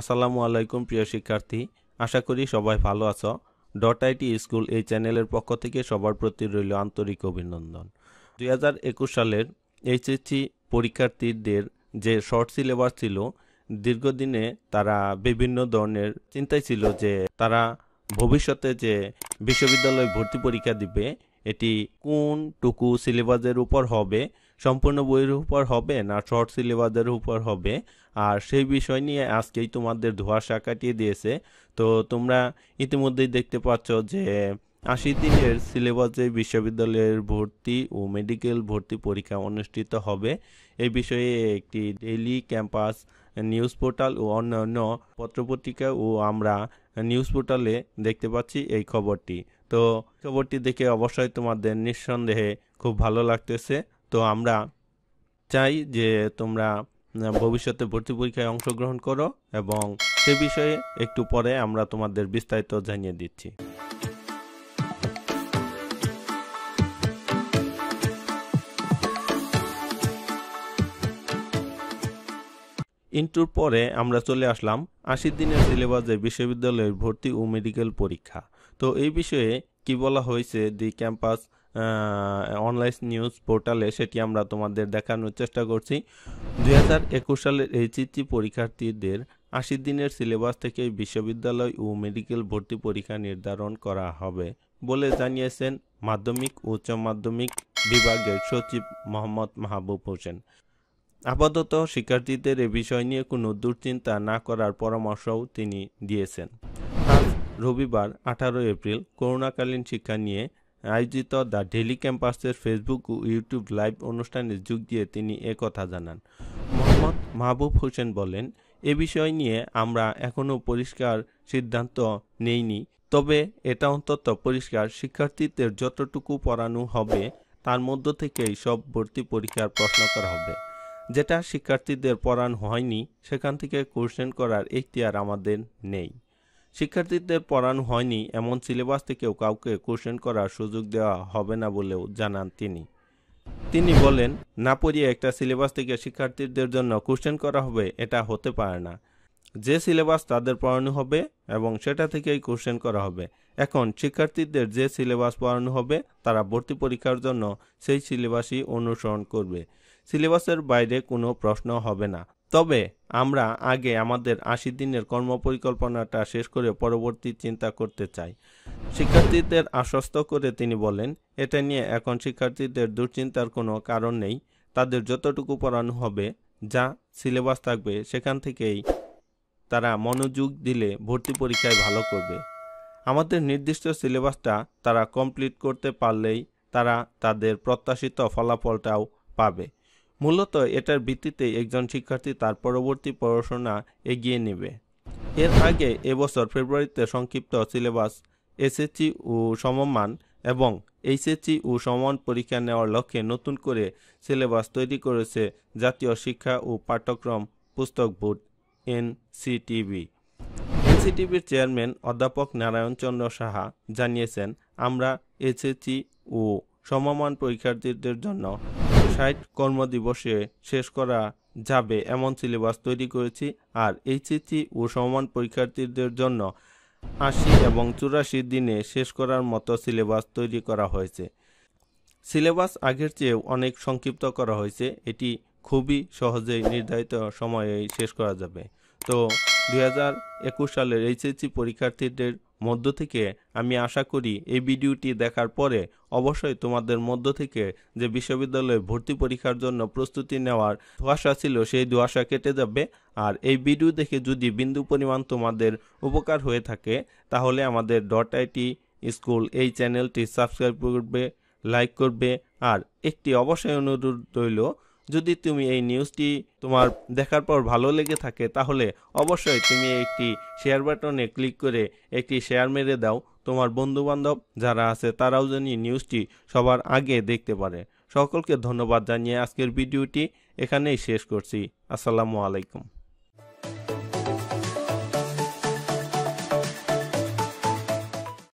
আসসালামু আলাইকুম প্রিয় শিক্ষার্থী আশা করি সবাই ভালো আছো ডট আইটি স্কুল এই চ্যানেলের পক্ষ থেকে সবার প্রতি রইল আন্তরিক অভিনন্দন দুই হাজার একুশ সালের এইচএসসি পরীক্ষার্থীদের যে শর্ট সিলেবাস ছিল দীর্ঘদিনে তারা বিভিন্ন ধরনের চিন্তায় ছিল যে তারা ভবিষ্যতে যে বিশ্ববিদ্যালয় ভর্তি পরীক্ষা দিবে এটি কোন টুকু সিলেবাসের উপর হবে সম্পূর্ণ বইয়ের উপর হবে না শর্ট সিলেবাসের উপর হবে আর সেই বিষয় নিয়ে আজকেই তোমাদের ধোয়াশা কাটিয়ে দিয়েছে তো তোমরা ইতিমধ্যেই দেখতে পাচ্ছ যে আশি দিনের সিলেবাসে বিশ্ববিদ্যালয়ের ভর্তি ও মেডিকেল ভর্তি পরীক্ষা অনুষ্ঠিত হবে এই বিষয়ে একটি ডেইলি ক্যাম্পাস নিউজ পোর্টাল ও অন্যান্য পত্রপত্রিকা ও আমরা নিউজ পোর্টালে দেখতে পাচ্ছি এই খবরটি তো খবরটি দেখে অবশ্যই তোমাদের নিঃসন্দেহে খুব ভালো লাগতেছে তো আমরা চাই যে তোমরা ভবিষ্যতে ভর্তি পরীক্ষায় অংশগ্রহণ করো এবং সে বিষয়ে একটু পরে আমরা তোমাদের বিস্তারিত জানিয়ে দিচ্ছি ইন্টুর পরে আমরা চলে আসলাম আশির দিনের সিলেবাসে বিশ্ববিদ্যালয়ের ভর্তি ও মেডিকেল পরীক্ষা তো এই বিষয়ে কি বলা হয়েছে দি ক্যাম্পাস অনলাইন নিউজ পোর্টালে সেটি আমরা তোমাদের দেখানোর চেষ্টা করছি দুই সালের এইচএসসি পরীক্ষার্থীদের আশি দিনের সিলেবাস থেকে বিশ্ববিদ্যালয় ও মেডিকেল ভর্তি পরীক্ষা নির্ধারণ করা হবে বলে জানিয়েছেন মাধ্যমিক উচ্চ মাধ্যমিক বিভাগের সচিব মোহাম্মদ মাহবুব হোসেন আপাতত শিক্ষার্থীদের এ বিষয় নিয়ে কোনো দুশ্চিন্তা না করার পরামর্শও তিনি দিয়েছেন রবিবার আঠারো এপ্রিল করোনাকালীন শিক্ষা নিয়ে আয়োজিত দ্য ডেলি ক্যাম্পাসের ফেসবুক ও ইউটিউব লাইভ অনুষ্ঠানে যোগ দিয়ে তিনি একথা জানান মোহাম্মদ মাহবুব হোসেন বলেন এ বিষয় নিয়ে আমরা এখনও পরিষ্কার সিদ্ধান্ত নেইনি তবে এটা অন্তত পরিষ্কার শিক্ষার্থীদের যতটুকু পড়ানো হবে তার মধ্য থেকেই সব ভর্তি পরীক্ষার প্রশ্ন করা হবে যেটা শিক্ষার্থীদের পড়ানো হয়নি সেখান থেকে কোশ্চেন করার এখতিয়ার আমাদের নেই শিক্ষার্থীদের পড়ানো হয়নি এমন সিলেবাস থেকেও কাউকে কোশ্চেন করার সুযোগ দেওয়া হবে না বলেও জানান তিনি তিনি বলেন না পড়িয়ে একটা সিলেবাস থেকে শিক্ষার্থীদের জন্য কোশ্চেন করা হবে এটা হতে পারে না যে সিলেবাস তাদের পড়ানো হবে এবং সেটা থেকেই কোশ্চেন করা হবে এখন শিক্ষার্থীদের যে সিলেবাস পড়ানো হবে তারা ভর্তি পরীক্ষার জন্য সেই সিলেবাসই অনুসরণ করবে সিলেবাসের বাইরে কোনো প্রশ্ন হবে না তবে আমরা আগে আমাদের আশি দিনের কর্মপরিকল্পনাটা শেষ করে পরবর্তী চিন্তা করতে চাই শিক্ষার্থীদের আশ্বস্ত করে তিনি বলেন এটা নিয়ে এখন শিক্ষার্থীদের দুশ্চিন্তার কোনো কারণ নেই তাদের যতটুকু পড়ানো হবে যা সিলেবাস থাকবে সেখান থেকেই তারা মনোযোগ দিলে ভর্তি পরীক্ষায় ভালো করবে আমাদের নির্দিষ্ট সিলেবাসটা তারা কমপ্লিট করতে পারলেই তারা তাদের প্রত্যাশিত ফলাফলটাও পাবে মূলত এটার ভিত্তিতে একজন শিক্ষার্থী তার পরবর্তী পড়াশোনা এগিয়ে নেবে এর আগে এবছর ফেব্রুয়ারিতে সংক্ষিপ্ত সিলেবাস এসএসসি ও সমমান এবং এইচএসসি ও সমমান পরীক্ষা নেওয়ার লক্ষ্যে নতুন করে সিলেবাস তৈরি করেছে জাতীয় শিক্ষা ও পাঠ্যক্রম পুস্তক বোর্ড এনসিটিভি এনসিটিভির চেয়ারম্যান অধ্যাপক নারায়ণচন্দ্র সাহা জানিয়েছেন আমরা এসএসসি ও সমমান পরীক্ষার্থীদের জন্য ষাট দিবসে শেষ করা যাবে এমন সিলেবাস তৈরি করেছি আর এইচএসসি ও সমান পরীক্ষার্থীদের জন্য আশি এবং চুরাশি দিনে শেষ করার মতো সিলেবাস তৈরি করা হয়েছে সিলেবাস আগের চেয়েও অনেক সংক্ষিপ্ত করা হয়েছে এটি খুবই সহজেই নির্ধারিত সময়ে শেষ করা যাবে তো দুই সালের এইচএসি পরীক্ষার্থীদের মধ্য থেকে আমি আশা করি এই ভিডিওটি দেখার পরে অবশ্যই তোমাদের মধ্য থেকে যে বিশ্ববিদ্যালয়ে ভর্তি পরীক্ষার জন্য প্রস্তুতি নেওয়ার ধোয়াশা ছিল সেই ধোয়াশা কেটে যাবে আর এই ভিডিও দেখে যদি বিন্দু পরিমাণ তোমাদের উপকার হয়ে থাকে তাহলে আমাদের ডট আইটি স্কুল এই চ্যানেলটি সাবস্ক্রাইব করবে লাইক করবে আর একটি অবশ্যই অনুরোধ রইল যদি তুমি এই নিউজটি তোমার দেখার পর ভালো লেগে থাকে তাহলে অবশ্যই তুমি একটি শেয়ার বাটনে ক্লিক করে একটি শেয়ার মেরে দাও তোমার বন্ধুবান্ধব যারা আছে তারাও যেন নিউজটি সবার আগে দেখতে পারে সকলকে ধন্যবাদ জানিয়ে আজকের ভিডিওটি এখানেই শেষ করছি আসসালামু আলাইকুম